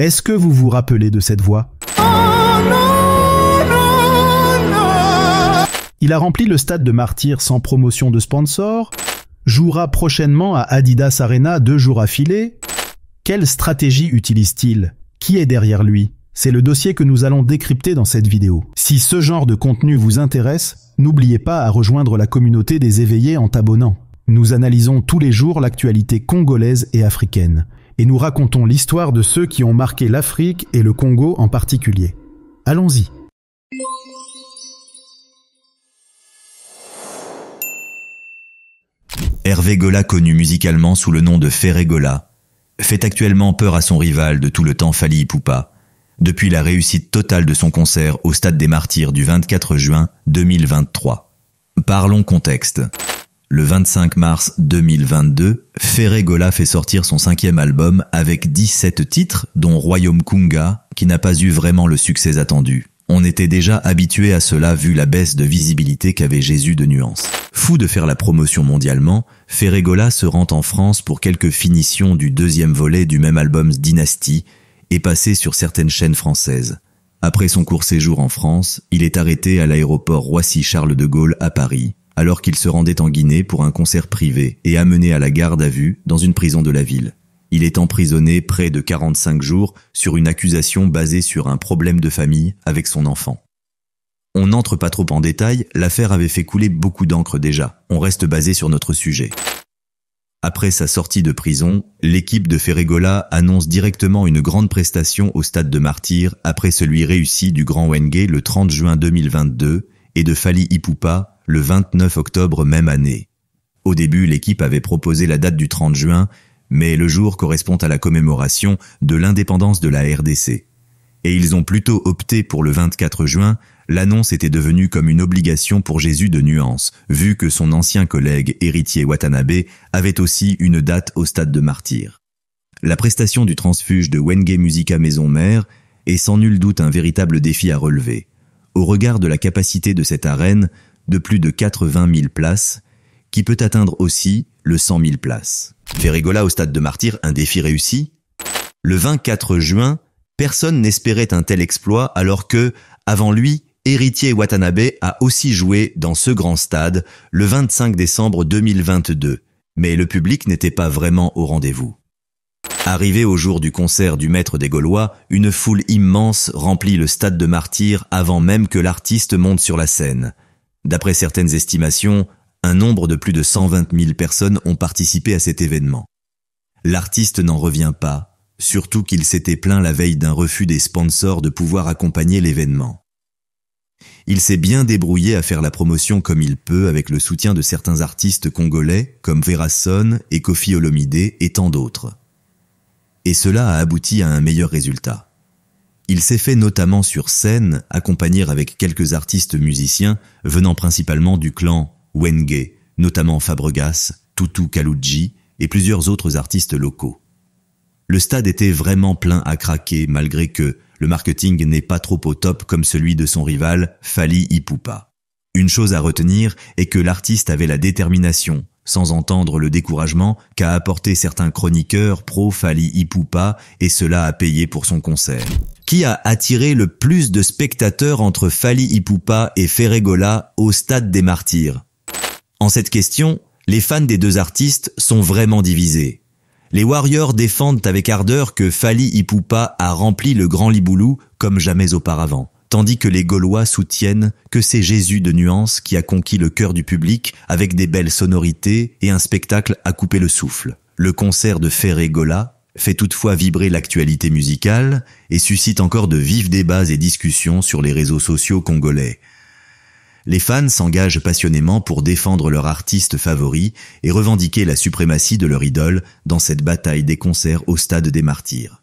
Est-ce que vous vous rappelez de cette voix Il a rempli le stade de martyr sans promotion de sponsor, jouera prochainement à Adidas Arena deux jours affilés. Quelle stratégie utilise-t-il Qui est derrière lui C'est le dossier que nous allons décrypter dans cette vidéo. Si ce genre de contenu vous intéresse, n'oubliez pas à rejoindre la communauté des éveillés en t'abonnant. Nous analysons tous les jours l'actualité congolaise et africaine et nous racontons l'histoire de ceux qui ont marqué l'Afrique et le Congo en particulier. Allons-y. Hervé Gola connu musicalement sous le nom de Ferré Gola, fait actuellement peur à son rival de tout le temps Fali Poupa, depuis la réussite totale de son concert au Stade des Martyrs du 24 juin 2023. Parlons contexte. Le 25 mars 2022, Ferregola fait sortir son cinquième album avec 17 titres, dont Royaume Kunga, qui n'a pas eu vraiment le succès attendu. On était déjà habitué à cela vu la baisse de visibilité qu'avait Jésus de Nuance. Fou de faire la promotion mondialement, Ferregola se rend en France pour quelques finitions du deuxième volet du même album Dynasty et passer sur certaines chaînes françaises. Après son court séjour en France, il est arrêté à l'aéroport Roissy-Charles de Gaulle à Paris alors qu'il se rendait en Guinée pour un concert privé et amené à la garde à vue dans une prison de la ville. Il est emprisonné près de 45 jours sur une accusation basée sur un problème de famille avec son enfant. On n'entre pas trop en détail, l'affaire avait fait couler beaucoup d'encre déjà, on reste basé sur notre sujet. Après sa sortie de prison, l'équipe de Ferregola annonce directement une grande prestation au stade de martyr après celui réussi du Grand Wenge le 30 juin 2022 et de Fali Ipupa le 29 octobre même année. Au début, l'équipe avait proposé la date du 30 juin, mais le jour correspond à la commémoration de l'indépendance de la RDC. Et ils ont plutôt opté pour le 24 juin, l'annonce était devenue comme une obligation pour Jésus de nuance, vu que son ancien collègue héritier Watanabe avait aussi une date au stade de martyr. La prestation du transfuge de Wenge Musica Maison Mère est sans nul doute un véritable défi à relever. Au regard de la capacité de cette arène, de plus de 80 000 places, qui peut atteindre aussi le 100 000 places. rigola au stade de martyr, un défi réussi Le 24 juin, personne n'espérait un tel exploit alors que, avant lui, Héritier Watanabe a aussi joué dans ce grand stade le 25 décembre 2022, mais le public n'était pas vraiment au rendez-vous. Arrivé au jour du concert du maître des Gaulois, une foule immense remplit le stade de martyr avant même que l'artiste monte sur la scène. D'après certaines estimations, un nombre de plus de 120 000 personnes ont participé à cet événement. L'artiste n'en revient pas, surtout qu'il s'était plaint la veille d'un refus des sponsors de pouvoir accompagner l'événement. Il s'est bien débrouillé à faire la promotion comme il peut avec le soutien de certains artistes congolais comme Verasson et Kofi Olomide et tant d'autres. Et cela a abouti à un meilleur résultat. Il s'est fait notamment sur scène accompagner avec quelques artistes musiciens venant principalement du clan Wenge, notamment Fabregas, Tutu Kaluji et plusieurs autres artistes locaux. Le stade était vraiment plein à craquer malgré que le marketing n'est pas trop au top comme celui de son rival Fali Ipupa. Une chose à retenir est que l'artiste avait la détermination, sans entendre le découragement qu'a apporté certains chroniqueurs pro Fali Ipupa et cela a payé pour son concert qui a attiré le plus de spectateurs entre Fali Ipupa et Gola au Stade des Martyrs En cette question, les fans des deux artistes sont vraiment divisés. Les Warriors défendent avec ardeur que Fali Ipupa a rempli le Grand Liboulou comme jamais auparavant, tandis que les Gaulois soutiennent que c'est Jésus de nuance qui a conquis le cœur du public avec des belles sonorités et un spectacle à couper le souffle. Le concert de Gola fait toutefois vibrer l'actualité musicale et suscite encore de vifs débats et discussions sur les réseaux sociaux congolais. Les fans s'engagent passionnément pour défendre leur artiste favori et revendiquer la suprématie de leur idole dans cette bataille des concerts au stade des martyrs.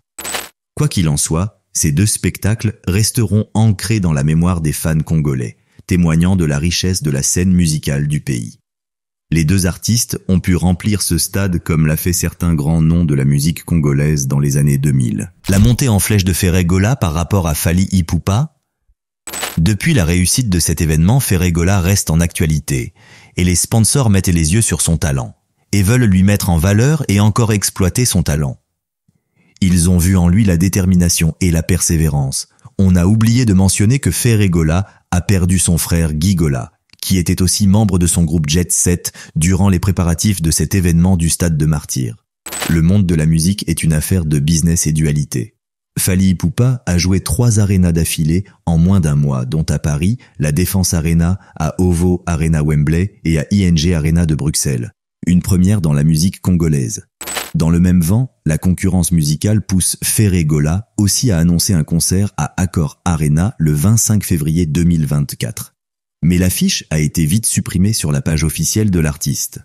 Quoi qu'il en soit, ces deux spectacles resteront ancrés dans la mémoire des fans congolais, témoignant de la richesse de la scène musicale du pays. Les deux artistes ont pu remplir ce stade comme l'a fait certains grands noms de la musique congolaise dans les années 2000. La montée en flèche de Ferregola par rapport à Fali Ipupa Depuis la réussite de cet événement, Ferregola reste en actualité et les sponsors mettent les yeux sur son talent et veulent lui mettre en valeur et encore exploiter son talent. Ils ont vu en lui la détermination et la persévérance. On a oublié de mentionner que Ferregola a perdu son frère Gigola, qui était aussi membre de son groupe Jet Set durant les préparatifs de cet événement du Stade de Martyr. Le monde de la musique est une affaire de business et dualité. Fali Poupa a joué trois arenas d'affilée en moins d'un mois, dont à Paris, la Défense Arena, à OVO Arena Wembley et à ING Arena de Bruxelles. Une première dans la musique congolaise. Dans le même vent, la concurrence musicale pousse Gola aussi à annoncer un concert à Accor Arena le 25 février 2024 mais l'affiche a été vite supprimée sur la page officielle de l'artiste.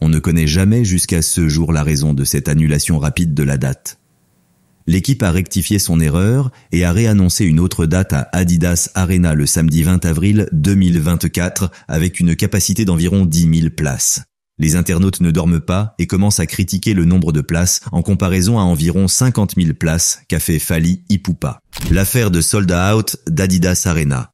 On ne connaît jamais jusqu'à ce jour la raison de cette annulation rapide de la date. L'équipe a rectifié son erreur et a réannoncé une autre date à Adidas Arena le samedi 20 avril 2024 avec une capacité d'environ 10 000 places. Les internautes ne dorment pas et commencent à critiquer le nombre de places en comparaison à environ 50 000 places qu'a fait Fali Ipupa. L'affaire de Sold Out d'Adidas Arena.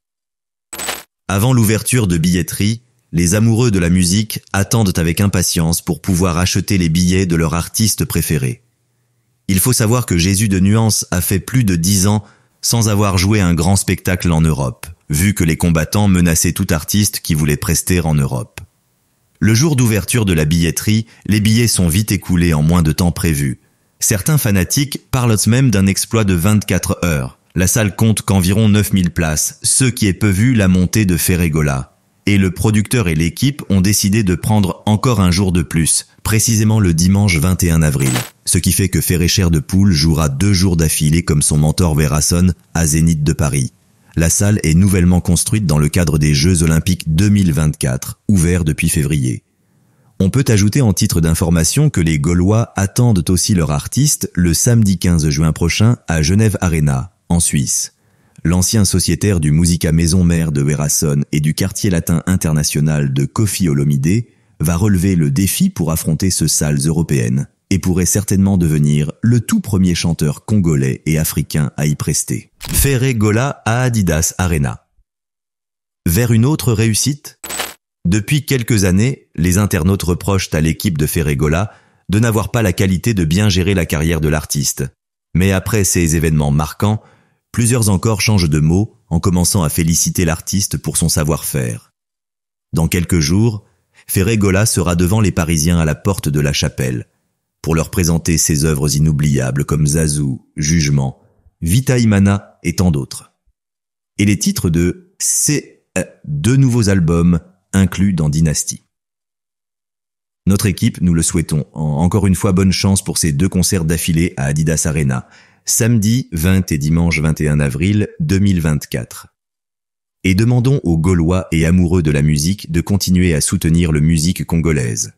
Avant l'ouverture de billetterie, les amoureux de la musique attendent avec impatience pour pouvoir acheter les billets de leur artiste préféré. Il faut savoir que Jésus de Nuance a fait plus de dix ans sans avoir joué un grand spectacle en Europe, vu que les combattants menaçaient tout artiste qui voulait prester en Europe. Le jour d'ouverture de la billetterie, les billets sont vite écoulés en moins de temps prévu. Certains fanatiques parlent même d'un exploit de 24 heures. La salle compte qu'environ 9000 places, ce qui est peu vu la montée de Ferregola. Et le producteur et l'équipe ont décidé de prendre encore un jour de plus, précisément le dimanche 21 avril. Ce qui fait que Cher de Poule jouera deux jours d'affilée comme son mentor Verasson à Zénith de Paris. La salle est nouvellement construite dans le cadre des Jeux Olympiques 2024, ouverts depuis février. On peut ajouter en titre d'information que les Gaulois attendent aussi leur artiste le samedi 15 juin prochain à Genève Arena, en Suisse. L'ancien sociétaire du Musica Maison Mère de Werasson et du quartier latin international de Kofi Olomide va relever le défi pour affronter ce salles européennes et pourrait certainement devenir le tout premier chanteur congolais et africain à y prester. Ferré Gola à Adidas Arena. Vers une autre réussite Depuis quelques années, les internautes reprochent à l'équipe de Ferré Gola de n'avoir pas la qualité de bien gérer la carrière de l'artiste. Mais après ces événements marquants, Plusieurs encore changent de mots en commençant à féliciter l'artiste pour son savoir-faire. Dans quelques jours, Ferregola sera devant les Parisiens à la porte de la chapelle pour leur présenter ses œuvres inoubliables comme Zazou, Jugement, Vita Imana et tant d'autres. Et les titres de ces euh, deux nouveaux albums inclus dans Dynasty. Notre équipe, nous le souhaitons. Encore une fois, bonne chance pour ces deux concerts d'affilée à Adidas Arena samedi 20 et dimanche 21 avril 2024. Et demandons aux Gaulois et amoureux de la musique de continuer à soutenir le musique congolaise.